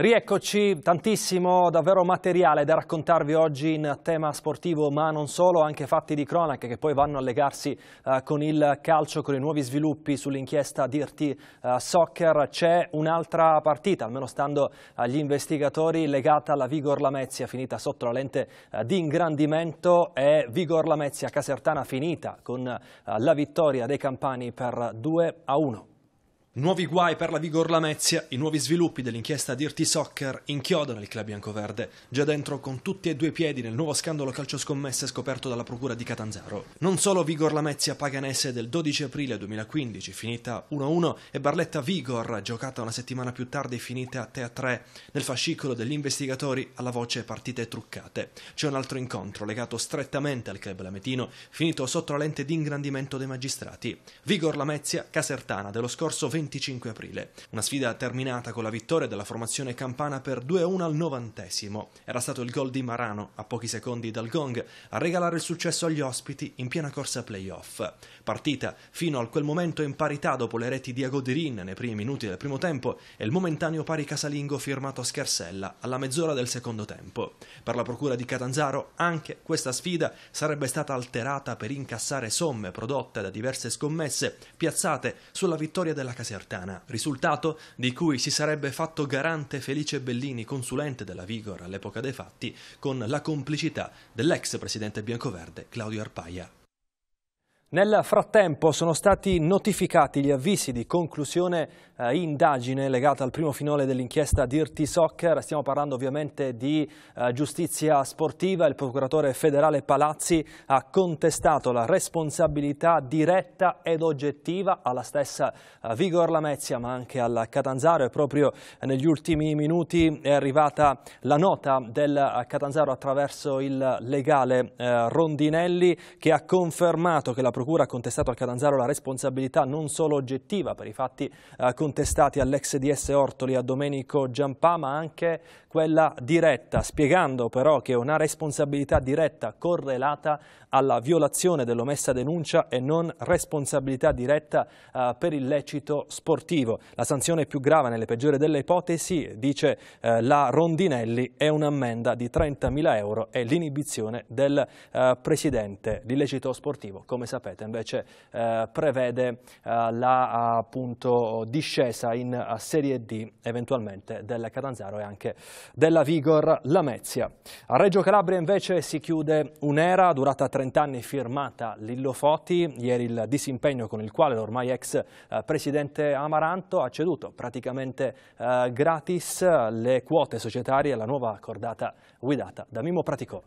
Rieccoci, tantissimo davvero materiale da raccontarvi oggi in tema sportivo, ma non solo, anche fatti di cronaca che poi vanno a legarsi eh, con il calcio, con i nuovi sviluppi sull'inchiesta Dirty eh, Soccer. C'è un'altra partita, almeno stando agli investigatori, legata alla Vigor Lamezia, finita sotto la lente eh, di ingrandimento e Vigor Lamezia Casertana finita con eh, la vittoria dei Campani per 2 a 1. Nuovi guai per la Vigor Lamezia, i nuovi sviluppi dell'inchiesta Dirty Soccer inchiodano il club biancoverde, già dentro con tutti e due i piedi nel nuovo scandalo calcio scommesse scoperto dalla procura di Catanzaro. Non solo Vigor Lamezia Paganese del 12 aprile 2015, finita 1-1, e Barletta Vigor, giocata una settimana più tardi finita a 3-3, nel fascicolo degli investigatori alla voce partite truccate. C'è un altro incontro legato strettamente al club lametino, finito sotto la lente di ingrandimento dei magistrati. Vigor Lamezia, casertana dello scorso 20 25 aprile. Una sfida terminata con la vittoria della formazione campana per 2-1 al novantesimo. Era stato il gol di Marano, a pochi secondi dal gong, a regalare il successo agli ospiti in piena corsa playoff. Partita fino a quel momento in parità dopo le reti di Agoderin nei primi minuti del primo tempo e il momentaneo pari casalingo firmato a Scarsella alla mezz'ora del secondo tempo. Per la procura di Catanzaro anche questa sfida sarebbe stata alterata per incassare somme prodotte da diverse scommesse piazzate sulla vittoria della Casalingo casertana, risultato di cui si sarebbe fatto garante Felice Bellini, consulente della Vigor all'epoca dei fatti, con la complicità dell'ex presidente biancoverde Claudio Arpaia nel frattempo sono stati notificati gli avvisi di conclusione eh, indagine legata al primo finale dell'inchiesta Dirty Soccer. Stiamo parlando ovviamente di eh, giustizia sportiva. Il procuratore federale Palazzi ha contestato la responsabilità diretta ed oggettiva alla stessa eh, Vigor Lamezia ma anche al Catanzaro e proprio negli ultimi minuti è arrivata la nota del eh, Catanzaro attraverso il legale eh, Rondinelli che ha confermato che la Procura ha contestato al Catanzaro la responsabilità non solo oggettiva per i fatti eh, contestati all'ex DS Ortoli a Domenico Giampà, ma anche quella diretta, spiegando però che una responsabilità diretta correlata alla violazione dell'omessa denuncia e non responsabilità diretta eh, per illecito sportivo. La sanzione più grave nelle peggiori delle ipotesi, dice eh, la Rondinelli, è un'ammenda di 30.000 euro e l'inibizione del presidente. L'illecito sportivo, come sapete, profeta, invece eh, prevede eh, la appunto, discesa in eh, Serie D eventualmente del Catanzaro e anche della Vigor Lamezia. A Reggio Calabria invece si chiude un'era durata 30 anni firmata Lillo Foti, ieri il disimpegno con il quale l'ormai ex eh, presidente Amaranto ha ceduto praticamente eh, gratis le quote societarie alla nuova accordata guidata da Mimo Praticò.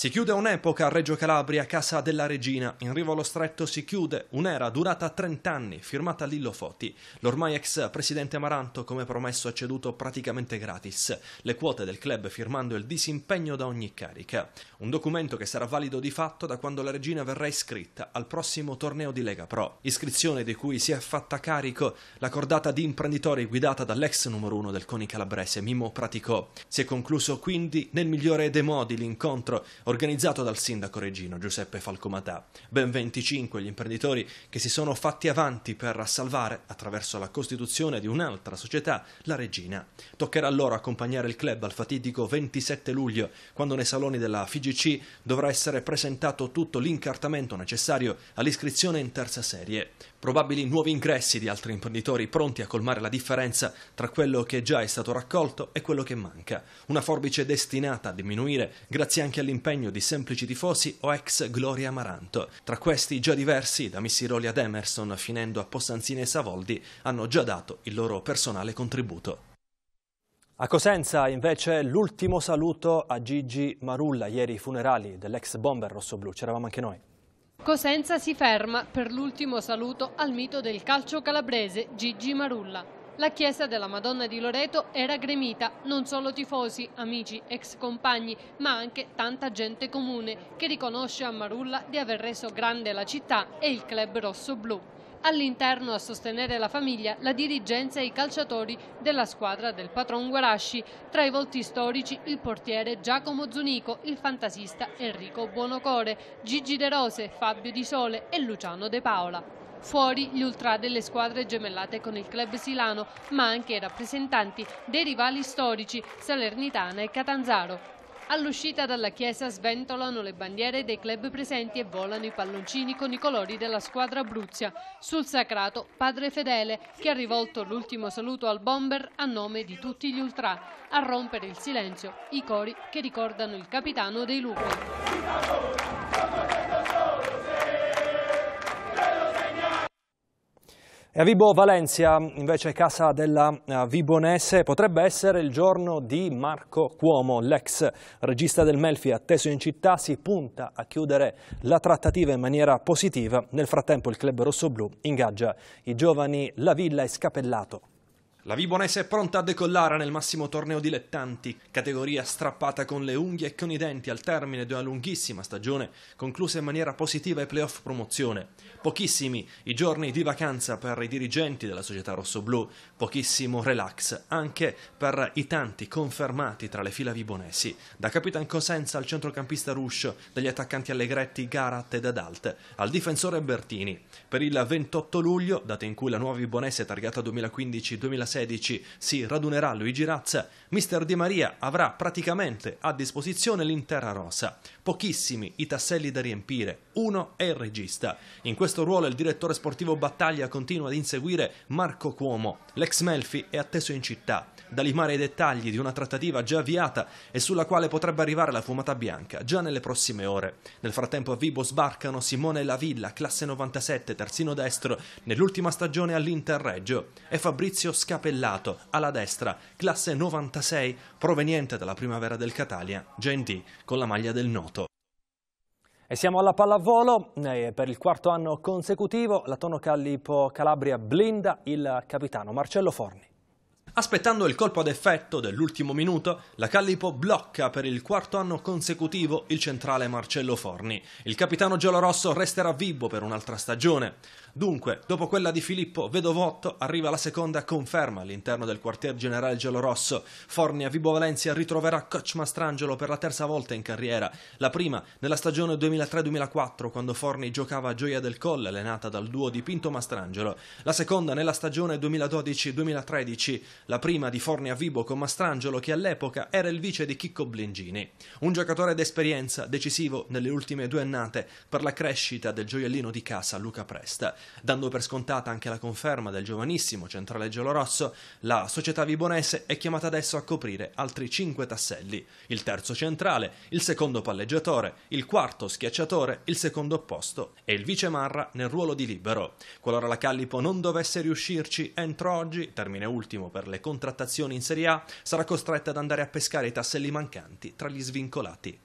Si chiude un'epoca a Reggio Calabria, casa della regina. In riva allo stretto si chiude un'era durata 30 anni, firmata Lillo Foti. L'ormai ex presidente Amaranto, come promesso, ha ceduto praticamente gratis le quote del club firmando il disimpegno da ogni carica. Un documento che sarà valido di fatto da quando la regina verrà iscritta al prossimo torneo di Lega Pro. Iscrizione di cui si è fatta carico la cordata di imprenditori guidata dall'ex numero uno del Coni Calabrese, Mimo Praticò. Si è concluso quindi nel migliore dei modi l'incontro organizzato dal sindaco regino Giuseppe Falcomatà. Ben 25 gli imprenditori che si sono fatti avanti per salvare, attraverso la costituzione di un'altra società, la regina. Toccherà loro accompagnare il club al fatidico 27 luglio, quando nei saloni della FIGC dovrà essere presentato tutto l'incartamento necessario all'iscrizione in terza serie probabili nuovi ingressi di altri imprenditori pronti a colmare la differenza tra quello che già è stato raccolto e quello che manca. Una forbice destinata a diminuire grazie anche all'impegno di semplici tifosi o ex Gloria Amaranto. Tra questi già diversi, da Missiroli ad Emerson finendo a Possanzini e Savoldi, hanno già dato il loro personale contributo. A Cosenza invece l'ultimo saluto a Gigi Marulla, ieri i funerali dell'ex bomber rossoblù, c'eravamo anche noi. Cosenza si ferma per l'ultimo saluto al mito del calcio calabrese Gigi Marulla. La chiesa della Madonna di Loreto era gremita, non solo tifosi, amici, ex compagni, ma anche tanta gente comune che riconosce a Marulla di aver reso grande la città e il club rosso-blu. All'interno a sostenere la famiglia la dirigenza e i calciatori della squadra del patron Guarasci, tra i volti storici il portiere Giacomo Zunico, il fantasista Enrico Buonocore, Gigi De Rose, Fabio Di Sole e Luciano De Paola. Fuori gli ultra delle squadre gemellate con il club silano, ma anche i rappresentanti dei rivali storici Salernitana e Catanzaro. All'uscita dalla chiesa sventolano le bandiere dei club presenti e volano i palloncini con i colori della squadra Bruzia. Sul sacrato Padre Fedele che ha rivolto l'ultimo saluto al bomber a nome di tutti gli ultra. A rompere il silenzio i cori che ricordano il capitano dei lupi. E a Vibo Valencia, invece casa della eh, Vibonese, potrebbe essere il giorno di Marco Cuomo, l'ex regista del Melfi atteso in città, si punta a chiudere la trattativa in maniera positiva. Nel frattempo il club rossoblù ingaggia i giovani La Villa e Scapellato. La Vibonese è pronta a decollare nel massimo torneo dilettanti, categoria strappata con le unghie e con i denti al termine di una lunghissima stagione conclusa in maniera positiva ai playoff promozione. Pochissimi i giorni di vacanza per i dirigenti della società rossoblù, pochissimo relax anche per i tanti confermati tra le fila vibonesi, da Capitan Cosenza al centrocampista Ruscio, dagli attaccanti Allegretti, Garat ed Adalt, al difensore Bertini. Per il 28 luglio, data in cui la nuova Vibonese è targata 2015-2016, 2016 si radunerà Luigi Razza, mister Di Maria avrà praticamente a disposizione l'intera rosa. Pochissimi i tasselli da riempire, uno è il regista. In questo ruolo il direttore sportivo Battaglia continua ad inseguire Marco Cuomo. L'ex Melfi è atteso in città, da limare i dettagli di una trattativa già avviata e sulla quale potrebbe arrivare la fumata bianca già nelle prossime ore. Nel frattempo a Vibo sbarcano Simone Lavilla, classe 97, terzino destro, nell'ultima stagione all'Interreggio, e Fabrizio Scappa Cappellato, alla destra, classe 96, proveniente dalla primavera del Catalia, Gentì, con la maglia del Noto. E siamo alla pallavolo, eh, per il quarto anno consecutivo la Tono Callipo Calabria blinda il capitano Marcello Forni. Aspettando il colpo d'effetto dell'ultimo minuto, la Callipo blocca per il quarto anno consecutivo il centrale Marcello Forni. Il capitano giallorosso resterà vivo per un'altra stagione. Dunque, dopo quella di Filippo Vedovotto, arriva la seconda conferma all'interno del quartier generale giallorosso. Forni a Vibo Valencia ritroverà Coach Mastrangelo per la terza volta in carriera. La prima nella stagione 2003-2004, quando Forni giocava a Gioia del Colle, allenata dal duo di Pinto Mastrangelo. La seconda nella stagione 2012-2013 la prima di Forni a Vibo con Mastrangelo che all'epoca era il vice di Chicco Blingini, un giocatore d'esperienza decisivo nelle ultime due annate per la crescita del gioiellino di casa Luca Presta, dando per scontata anche la conferma del giovanissimo centrale giallorosso, la società vibonese è chiamata adesso a coprire altri cinque tasselli, il terzo centrale, il secondo palleggiatore, il quarto schiacciatore, il secondo opposto e il vice Marra nel ruolo di libero. Qualora la Callipo non dovesse riuscirci entro oggi, termine ultimo per le contrattazioni in Serie A, sarà costretta ad andare a pescare i tasselli mancanti tra gli svincolati.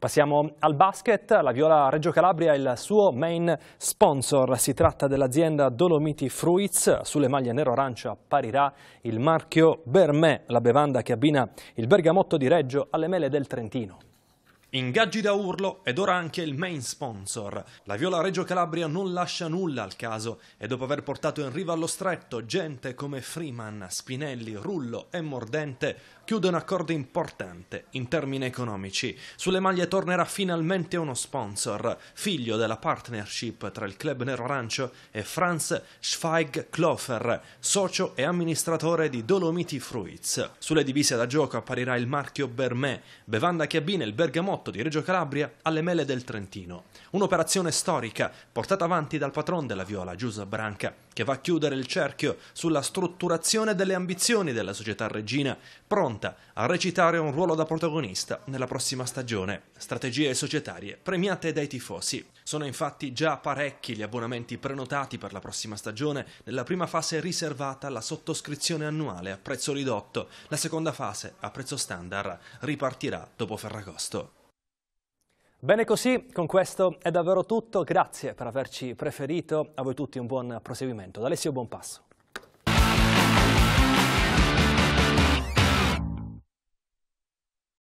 Passiamo al basket, la Viola Reggio Calabria è il suo main sponsor, si tratta dell'azienda Dolomiti Fruits, sulle maglie nero arancio apparirà il marchio Bermè, la bevanda che abbina il bergamotto di Reggio alle mele del Trentino. Ingaggi da urlo ed ora anche il main sponsor. La Viola Reggio Calabria non lascia nulla al caso e dopo aver portato in riva allo stretto gente come Freeman, Spinelli, Rullo e Mordente, chiude un accordo importante in termini economici. Sulle maglie tornerà finalmente uno sponsor, figlio della partnership tra il club Nero Arancio e Franz Schweig Klofer, socio e amministratore di Dolomiti Fruits. Sulle divise da gioco apparirà il marchio Bermè, bevanda che abbina il bergamotto g di Reggio Calabria alle mele del Trentino. Un'operazione storica portata avanti dal patron della viola, Giuseppe Branca, che va a chiudere il cerchio sulla strutturazione delle ambizioni della società reggina, pronta a recitare un ruolo da protagonista nella prossima stagione. Strategie societarie premiate dai tifosi. Sono infatti già parecchi gli abbonamenti prenotati per la prossima stagione, nella prima fase riservata alla sottoscrizione annuale a prezzo ridotto, la seconda fase a prezzo standard ripartirà dopo Ferragosto. Bene così, con questo è davvero tutto. Grazie per averci preferito. A voi tutti un buon proseguimento. Da buon passo.